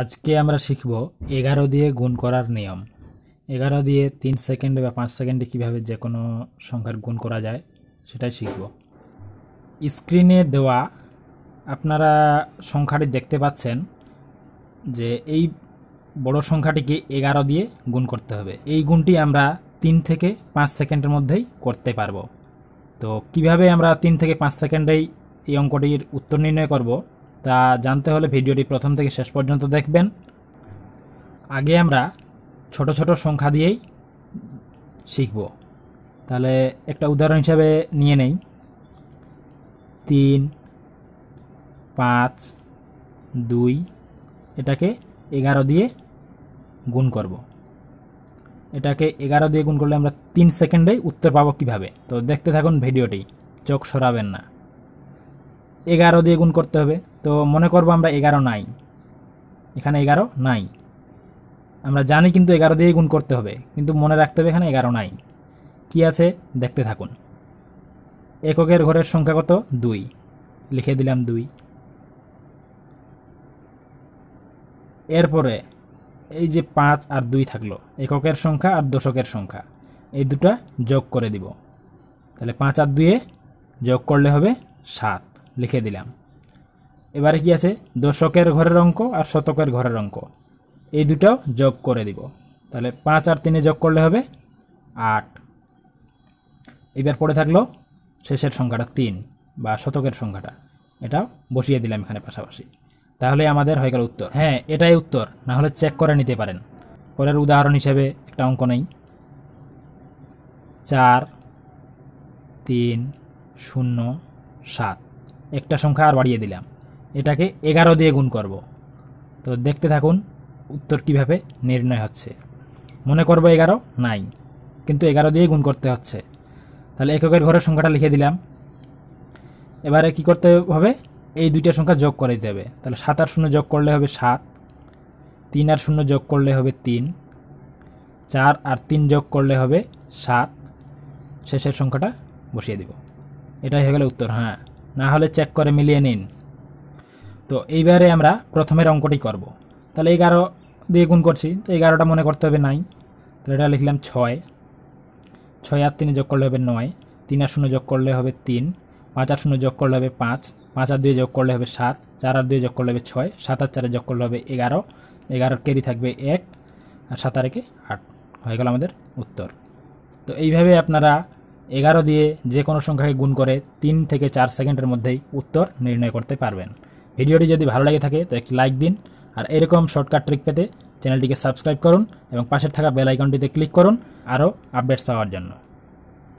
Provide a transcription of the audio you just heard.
আজকে আমরা শিখব এগারো দিয়ে গুণ করার নিয়ম এগারো দিয়ে তিন সেকেন্ড বা পাঁচ সেকেন্ডে কীভাবে যে কোনো সংখ্যার গুণ করা যায় সেটাই শিখব স্ক্রিনে দেওয়া আপনারা সংখ্যাটি দেখতে পাচ্ছেন যে এই বড় সংখ্যাটিকে এগারো দিয়ে গুণ করতে হবে এই গুণটি আমরা তিন থেকে পাঁচ সেকেন্ডের মধ্যেই করতে পারবো তো কিভাবে আমরা তিন থেকে পাঁচ সেকেন্ডেই এই অঙ্কটির উত্তর নির্ণয় করব তা জানতে হলে ভিডিওটি প্রথম থেকে শেষ পর্যন্ত দেখবেন আগে আমরা ছোট ছোট সংখ্যা দিয়েই শিখব তাহলে একটা উদাহরণ হিসাবে নিয়ে নেই তিন পাঁচ দুই এটাকে এগারো দিয়ে গুণ করব এটাকে এগারো দিয়ে গুণ করলে আমরা তিন সেকেন্ডেই উত্তর পাবো কিভাবে তো দেখতে থাকুন ভিডিওটি চোখ সরাবেন না এগারো দিয়ে গুণ করতে হবে তো মনে করব আমরা এগারো নাই এখানে এগারো নাই আমরা জানি কিন্তু এগারো দিয়েই গুণ করতে হবে কিন্তু মনে রাখতে হবে এখানে এগারো নাই কি আছে দেখতে থাকুন এককের ঘরের সংখ্যা কত দুই লিখে দিলাম দুই এরপরে এই যে পাঁচ আর দুই থাকলো এককের সংখ্যা আর দশকের সংখ্যা এই দুটা যোগ করে দিব তাহলে পাঁচ আর দুয়ে যোগ করলে হবে সাত লিখে দিলাম এবারে কি আছে দশকের ঘরের অঙ্ক আর শতকের ঘরের অঙ্ক এই দুটো যোগ করে দিব তাহলে পাঁচ আর তিনে যোগ করলে হবে আট এবার পড়ে থাকলো শেষের সংখ্যাটা তিন বা শতকের সংখ্যাটা এটা বসিয়ে দিলাম এখানে পাশাপাশি তাহলে আমাদের হয়ে গেল উত্তর হ্যাঁ এটাই উত্তর না হলে চেক করে নিতে পারেন পরের উদাহরণ হিসেবে একটা অঙ্ক নেই চার তিন শূন্য সাত একটা সংখ্যা আর বাড়িয়ে দিলাম এটাকে এগারো দিয়ে গুণ করব তো দেখতে থাকুন উত্তর কিভাবে নির্ণয় হচ্ছে মনে করব এগারো নাই কিন্তু এগারো দিয়ে গুণ করতে হচ্ছে তাহলে এককের ঘরের সংখ্যাটা লিখে দিলাম এবারে কি করতে হবে এই দুইটা সংখ্যা যোগ করে দিতে হবে তাহলে সাত আর শূন্য যোগ করলে হবে সাত তিন আর শূন্য যোগ করলে হবে তিন চার আর তিন যোগ করলে হবে সাত শেষের সংখ্যাটা বসিয়ে দিব এটাই হয়ে গেলে উত্তর হ্যাঁ না হলে চেক করে মিলিয়ে নিন তো এইবারে আমরা প্রথমের অঙ্কটি করব তাহলে এগারো দিয়ে গুণ করছি তো এগারোটা মনে করতে হবে নাই তো এটা লিখলাম ছয় ছয় আর তিনে যোগ করলে হবে নয় তিন আর শূন্য যোগ করলে হবে তিন পাঁচ আর শূন্য যোগ করলে হবে পাঁচ পাঁচ আর দুয়ে যোগ করলে হবে সাত চার আর দুই যোগ করলে হবে ছয় সাত আর চারে যোগ করলে হবে এগারো এগারোর কেরি থাকবে এক আর সাত আর একে আট হয়ে গেল আমাদের উত্তর তো এইভাবে আপনারা এগারো দিয়ে যে কোনো সংখ্যাকে গুণ করে তিন থেকে চার সেকেন্ডের মধ্যেই উত্তর নির্ণয় করতে পারবেন ভিডিওটি যদি ভালো লাগে থাকে তো একটি লাইক দিন আর এরকম শর্টকাট ট্রিক পেতে চ্যানেলটিকে সাবস্ক্রাইব করুন এবং পাশে থাকা বেল আইকনটিতে ক্লিক করুন আরও আপডেটস পাওয়ার জন্য